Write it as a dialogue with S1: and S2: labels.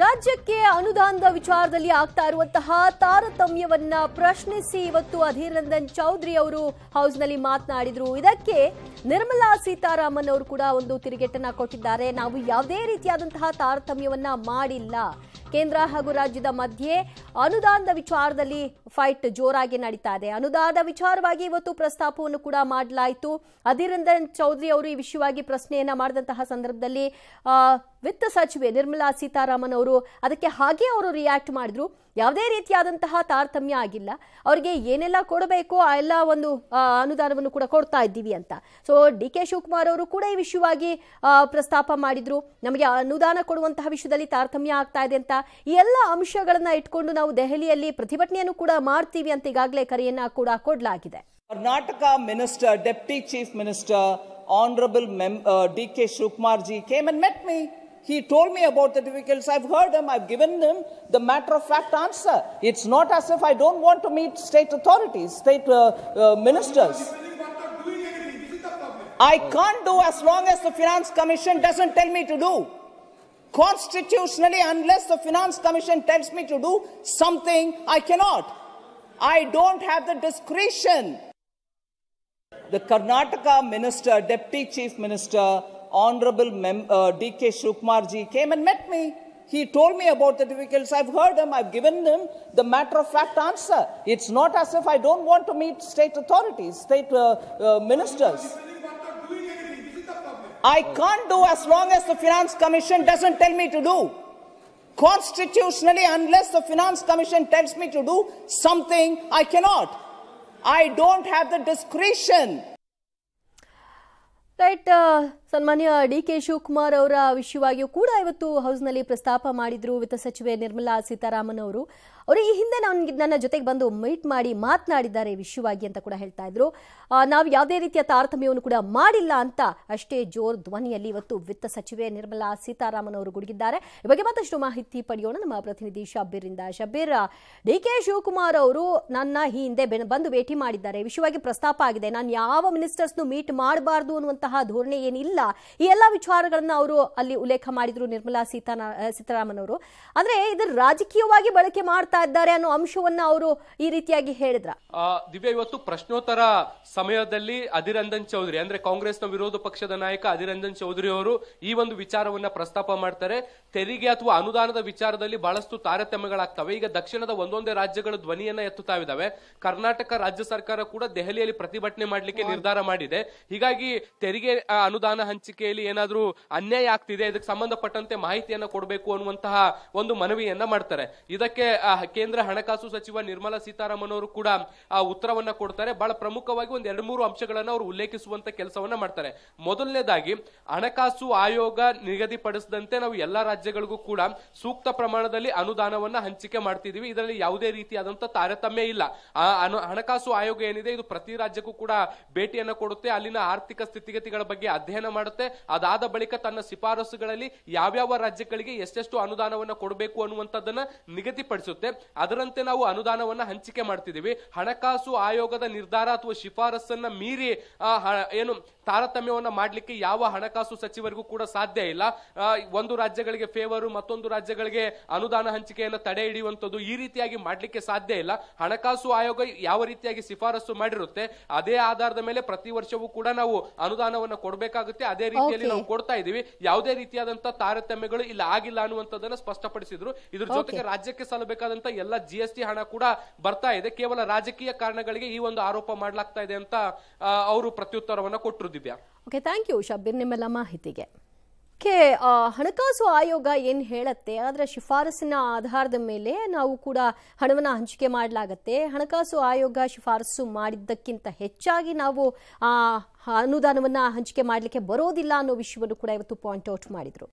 S1: ರಾಜ್ಯಕ್ಕೆ ಅನುದಾನದ ವಿಚಾರದಲ್ಲಿ ಆಗ್ತಾ ಇರುವಂತಹ ತಾರತಮ್ಯವನ್ನ ಪ್ರಶ್ನಿಸಿ ಇವತ್ತು ಅಧೀರ್ ರಂಜನ್ ಚೌಧರಿ ಅವರು ಹೌಸ್ನಲ್ಲಿ ಮಾತನಾಡಿದ್ರು ಇದಕ್ಕೆ ನಿರ್ಮಲಾ ಸೀತಾರಾಮನ್ ಅವರು ಕೂಡ ಒಂದು ತಿರುಗೇಟನ್ನ ಕೊಟ್ಟಿದ್ದಾರೆ ನಾವು ಯಾವುದೇ ರೀತಿಯಾದಂತಹ ತಾರತಮ್ಯವನ್ನ ಮಾಡಿಲ್ಲ ಕೇಂದ್ರ ಹಾಗೂ ರಾಜ್ಯದ ಮಧ್ಯೆ ಅನುದಾನದ ವಿಚಾರದಲ್ಲಿ ಫೈಟ್ ಜೋರಾಗಿ ನಡೀತಾ ಇದೆ ಅನುದಾನದ ವಿಚಾರವಾಗಿ ಇವತ್ತು ಪ್ರಸ್ತಾಪವನ್ನು ಕೂಡ ಮಾಡಲಾಯಿತು ಅಧೀರ್ ಚೌಧರಿ ಅವರು ಈ ವಿಷಯವಾಗಿ ಪ್ರಶ್ನೆಯನ್ನ ಮಾಡಿದಂತಹ ಸಂದರ್ಭದಲ್ಲಿ ವಿತ್ತ ಸಚಿವೆ ನಿರ್ಮಲಾ ಸೀತಾರಾಮನ್ ಅವರು ಅದಕ್ಕೆ ಹಾಗೆ ಅವರು ರಿಯಾಕ್ಟ್ ಮಾಡಿದ್ರು ಯಾವುದೇ ರೀತಿಯಾದಂತಹ ತಾರತಮ್ಯ ಆಗಿಲ್ಲ ಅವರಿಗೆ ಏನೆಲ್ಲ ಕೊಡಬೇಕು ಆ ಎಲ್ಲ ಒಂದು ಅನುದಾನವನ್ನು ಕೂಡ ಕೊಡ್ತಾ ಇದ್ದೀವಿ ಅಂತ ಸೊ ಡಿ ಕೆ ಶಿವಕುಮಾರ್ ಅವರು ಕೂಡ ಈ ವಿಷಯವಾಗಿ ಪ್ರಸ್ತಾಪ ಮಾಡಿದ್ರು ನಮಗೆ ಅನುದಾನ ಕೊಡುವಂತಹ ವಿಷಯದಲ್ಲಿ ತಾರತಮ್ಯ ಆಗ್ತಾ ಇದೆ ಅಂತ ಈ ಎಲ್ಲ ಅಂಶಗಳನ್ನ ಇಟ್ಕೊಂಡು ನಾವು ದೆಹಲಿಯಲ್ಲಿ ಪ್ರತಿಭಟನೆಯನ್ನು ಕೂಡ ಮಾಡ್ತೀವಿ ಅಂತ ಈಗಾಗಲೇ ಕರೆಯನ್ನ ಕೂಡ ಕೊಡಲಾಗಿದೆ
S2: Karnataka minister deputy chief minister honourable D K Shivakumar ji came and met me He told me about the difficulties. I've heard him. I've given him the matter of fact answer. It's not as if I don't want to meet state authorities, state uh, uh, ministers. I can't do as long as the Finance Commission doesn't tell me to do. Constitutionally, unless the Finance Commission tells me to do something, I cannot. I don't have the discretion. The Karnataka minister, deputy chief minister, Honorable Mem- uh, D.K. Shukmarji came and met me. He told me about the difficulties. I've heard him. I've given him the matter of fact answer. It's not as if I don't want to meet state authorities, state uh, uh, ministers. I can't do as long as the Finance Commission doesn't tell me to do. Constitutionally, unless the Finance Commission tells me to do something, I cannot. I don't have the discretion.
S1: Right. Uh ಸನ್ಮಾನ್ಯ D K Shivakumar ಅವರ ವಿಷಯವಾಗಿಯೂ ಕೂಡ ಇವತ್ತು ಹೌಸ್ನಲ್ಲಿ ಪ್ರಸ್ತಾಪ ಮಾಡಿದ್ರು ವಿತ್ತ ಸಚಿವೆ ನಿರ್ಮಲಾ ಸೀತಾರಾಮನ್ ಅವರು ಅವರು ಈ ಹಿಂದೆ ನಾನು ನನ್ನ ಜೊತೆಗೆ ಬಂದು ಮೀಟ್ ಮಾಡಿ ಮಾತನಾಡಿದ್ದಾರೆ ವಿಷಯವಾಗಿ ಅಂತ ಕೂಡ ಹೇಳ್ತಾ ಇದ್ರು ನಾವು ಯಾವುದೇ ರೀತಿಯ ತಾರತಮ್ಯವನ್ನು ಕೂಡ ಮಾಡಿಲ್ಲ ಅಂತ ಅಷ್ಟೇ ಜೋರ್ ಧ್ವನಿಯಲ್ಲಿ ಇವತ್ತು ವಿತ್ತ ಸಚಿವೆ ನಿರ್ಮಲಾ ಸೀತಾರಾಮನ್ ಅವರು ಗುಡುಗಿದ್ದಾರೆ ಈ ಬಗ್ಗೆ ಮತ್ತಷ್ಟು ಮಾಹಿತಿ ಪಡೆಯೋಣ ನಮ್ಮ ಪ್ರತಿನಿಧಿ ಶಬ್ಬೀರಿಂದ ಶಬ್ಬೀರ್ ಡಿ ಕೆ ಶಿವಕುಮಾರ್ ಅವರು ನನ್ನ ಈ ಹಿಂದೆ ಬಂದು ಭೇಟಿ ಮಾಡಿದ್ದಾರೆ ವಿಷಯವಾಗಿ ಪ್ರಸ್ತಾಪ ಆಗಿದೆ ನಾನು ಯಾವ ಮಿನಿಸ್ಟರ್ಸ್ನು ಮೀಟ್ ಮಾಡಬಾರ್ದು ಅನ್ನುವಂತಹ ಧೋರಣೆ ಏನಿಲ್ಲ ಈ ಎಲ್ಲ ವಿಚಾರಗಳನ್ನ ಅವರು ಅಲ್ಲಿ ಉಲ್ಲೇಖ ಮಾಡಿದ್ರು ನಿರ್ಮಲಾ ಸೀತಾರಾಮನ್ ಅವರು ಅಂದ್ರೆ ಇದ್ರ ರಾಜಕೀಯವಾಗಿ ಬಳಕೆ ಮಾಡ್ತಾ ಇದ್ದಾರೆ ಅನ್ನೋ ಅಂಶವನ್ನ ಅವರು ಈ ರೀತಿಯಾಗಿ ಹೇಳಿದ್ರ
S3: ದಿವ್ಯ ಇವತ್ತು ಪ್ರಶ್ನೋತ್ತರ ಸಮಯದಲ್ಲಿ ಅಧಿರಂಜನ್ ಚೌಧರಿ ಅಂದ್ರೆ ಕಾಂಗ್ರೆಸ್ನ ವಿರೋಧ ಪಕ್ಷದ ನಾಯಕ ಅಧಿರಂಜನ್ ಚೌಧರಿ ಅವರು ಈ ಒಂದು ವಿಚಾರವನ್ನ ಪ್ರಸ್ತಾಪ ಮಾಡ್ತಾರೆ ತೆರಿಗೆ ಅಥವಾ ಅನುದಾನದ ವಿಚಾರದಲ್ಲಿ ಬಹಳಷ್ಟು ತಾರತಮ್ಯಗಳಾಗ್ತವೆ ಈಗ ದಕ್ಷಿಣದ ಒಂದೊಂದೇ ರಾಜ್ಯಗಳು ಧ್ವನಿಯನ್ನ ಇದ್ದಾವೆ ಕರ್ನಾಟಕ ರಾಜ್ಯ ಸರ್ಕಾರ ಕೂಡ ದೆಹಲಿಯಲ್ಲಿ ಪ್ರತಿಭಟನೆ ಮಾಡಲಿಕ್ಕೆ ನಿರ್ಧಾರ ಮಾಡಿದೆ ಹೀಗಾಗಿ ತೆರಿಗೆ ಅನುದಾನ ಹಂಚಿಕೆಯಲ್ಲಿ ಏನಾದರೂ ಅನ್ಯಾಯ ಆಗ್ತಿದೆ ಇದಕ್ಕೆ ಸಂಬಂಧಪಟ್ಟಂತೆ ಮಾಹಿತಿಯನ್ನು ಕೊಡಬೇಕು ಅನ್ನುವಂತಹ ಒಂದು ಮನವಿಯನ್ನ ಮಾಡ್ತಾರೆ ಇದಕ್ಕೆ ಕೇಂದ್ರ ಹಣಕಾಸು ಸಚಿವ ನಿರ್ಮಲಾ ಸೀತಾರಾಮನ್ ಅವರು ಕೂಡ ಆ ಉತ್ತರವನ್ನ ಕೊಡ್ತಾರೆ ಬಹಳ ಪ್ರಮುಖವಾಗಿ ಒಂದು ಎರಡು ಮೂರು ಅಂಶಗಳನ್ನು ಅವರು ಉಲ್ಲೇಖಿಸುವಂತ ಕೆಲಸವನ್ನ ಮಾಡ್ತಾರೆ ಮೊದಲನೇದಾಗಿ ಹಣಕಾಸು ಆಯೋಗ ನಿಗದಿಪಡಿಸದಂತೆ ನಾವು ಎಲ್ಲ ರಾಜ್ಯಗಳಿಗೂ ಕೂಡ ಸೂಕ್ತ ಪ್ರಮಾಣದಲ್ಲಿ ಅನುದಾನವನ್ನ ಹಂಚಿಕೆ ಮಾಡ್ತಿದೀವಿ ಇದರಲ್ಲಿ ಯಾವುದೇ ರೀತಿಯಾದಂತಹ ತಾರತಮ್ಯ ಇಲ್ಲ ಹಣಕಾಸು ಆಯೋಗ ಏನಿದೆ ಇದು ಪ್ರತಿ ರಾಜ್ಯಕ್ಕೂ ಕೂಡ ಭೇಟಿಯನ್ನು ಕೊಡುತ್ತೆ ಅಲ್ಲಿನ ಆರ್ಥಿಕ ಸ್ಥಿತಿಗತಿಗಳ ಬಗ್ಗೆ ಅಧ್ಯಯನ ಮಾಡುತ್ತೆ ಅದಾದ ಬಳಿಕ ತನ್ನ ಶಿಫಾರಸುಗಳಲ್ಲಿ ಯಾವ್ಯಾವ ರಾಜ್ಯಗಳಿಗೆ ಎಷ್ಟೆಷ್ಟು ಅನುದಾನವನ್ನು ಕೊಡಬೇಕು ಅನ್ನುವಂಥದ್ದನ್ನ ನಿಗದಿಪಡಿಸುತ್ತೆ ಅದರಂತೆ ನಾವು ಅನುದಾನವನ್ನು ಹಂಚಿಕೆ ಮಾಡ್ತಿದ್ದೀವಿ ಹಣಕಾಸು ಆಯೋಗದ ನಿರ್ಧಾರ ಅಥವಾ ಶಿಫಾರಸನ್ನ ಮೀರಿ ಏನು ತಾರತಮ್ಯವನ್ನು ಮಾಡಲಿಕ್ಕೆ ಯಾವ ಹಣಕಾಸು ಸಚಿವರಿಗೂ ಕೂಡ ಸಾಧ್ಯ ಇಲ್ಲ ಒಂದು ರಾಜ್ಯಗಳಿಗೆ ಫೇವರು ಮತ್ತೊಂದು ರಾಜ್ಯಗಳಿಗೆ ಅನುದಾನ ಹಂಚಿಕೆಯನ್ನು ತಡೆ ಹಿಡಿಯುವಂಥದ್ದು ಈ ರೀತಿಯಾಗಿ ಮಾಡಲಿಕ್ಕೆ ಸಾಧ್ಯ ಇಲ್ಲ ಹಣಕಾಸು ಆಯೋಗ ಯಾವ ರೀತಿಯಾಗಿ ಶಿಫಾರಸು ಮಾಡಿರುತ್ತೆ ಅದೇ ಆಧಾರದ ಮೇಲೆ ಪ್ರತಿ ವರ್ಷವೂ ಕೂಡ ನಾವು ಅನುದಾನವನ್ನು ಕೊಡಬೇಕಾಗುತ್ತೆ ಅದೇ ರೀತಿಯಲ್ಲಿ ನಾವು ಕೊಡ್ತಾ ಇದೀವಿ ಯಾವುದೇ ರೀತಿಯಾದಂತ ತಾರತಮ್ಯಗಳು ಇಲ್ಲಿ ಆಗಿಲ್ಲ ಅನ್ನುವಂಥದ್ದನ್ನ ಸ್ಪಷ್ಟಪಡಿಸಿದ್ರು ಇದ್ರ ಜೊತೆಗೆ ರಾಜ್ಯಕ್ಕೆ ಸಲ್ಲಬೇಕಾದಂತಹ ಎಲ್ಲ ಜಿ ಎಸ್ ಟಿ ಹಣ ಕೂಡ ಬರ್ತಾ ಇದೆ ಕೇವಲ ರಾಜಕೀಯ ಕಾರಣಗಳಿಗೆ ಈ ಒಂದು ಆರೋಪ ಮಾಡಲಾಗ್ತಾ ಇದೆ ಅಂತ ಅವರು ಪ್ರತ್ಯುತ್ತರವನ್ನ ಕೊಟ್ಟರು Divya
S1: okay thank you Shabbir ನಿಮ್ಮೆಲ್ಲ ಮಾಹಿತಿಗೆ ಇದಕ್ಕೆ ಹಣಕಾಸು ಆಯೋಗ ಏನು ಹೇಳತ್ತೆ ಅದರ ಶಿಫಾರಸಿನ ಆಧಾರದ ಮೇಲೆ ನಾವು ಕೂಡ ಹಣವನ್ನು ಹಂಚಿಕೆ ಮಾಡಲಾಗತ್ತೆ ಹಣಕಾಸು ಆಯೋಗ ಶಿಫಾರಸು ಮಾಡಿದ್ದಕ್ಕಿಂತ ಹೆಚ್ಚಾಗಿ ನಾವು ಆ ಅನುದಾನವನ್ನು ಹಂಚಿಕೆ ಮಾಡಲಿಕ್ಕೆ ಬರೋದಿಲ್ಲ ಅನ್ನೋ ವಿಷಯವನ್ನು ಕೂಡ ಇವತ್ತು ಪಾಯಿಂಟ್ ಔಟ್ ಮಾಡಿದರು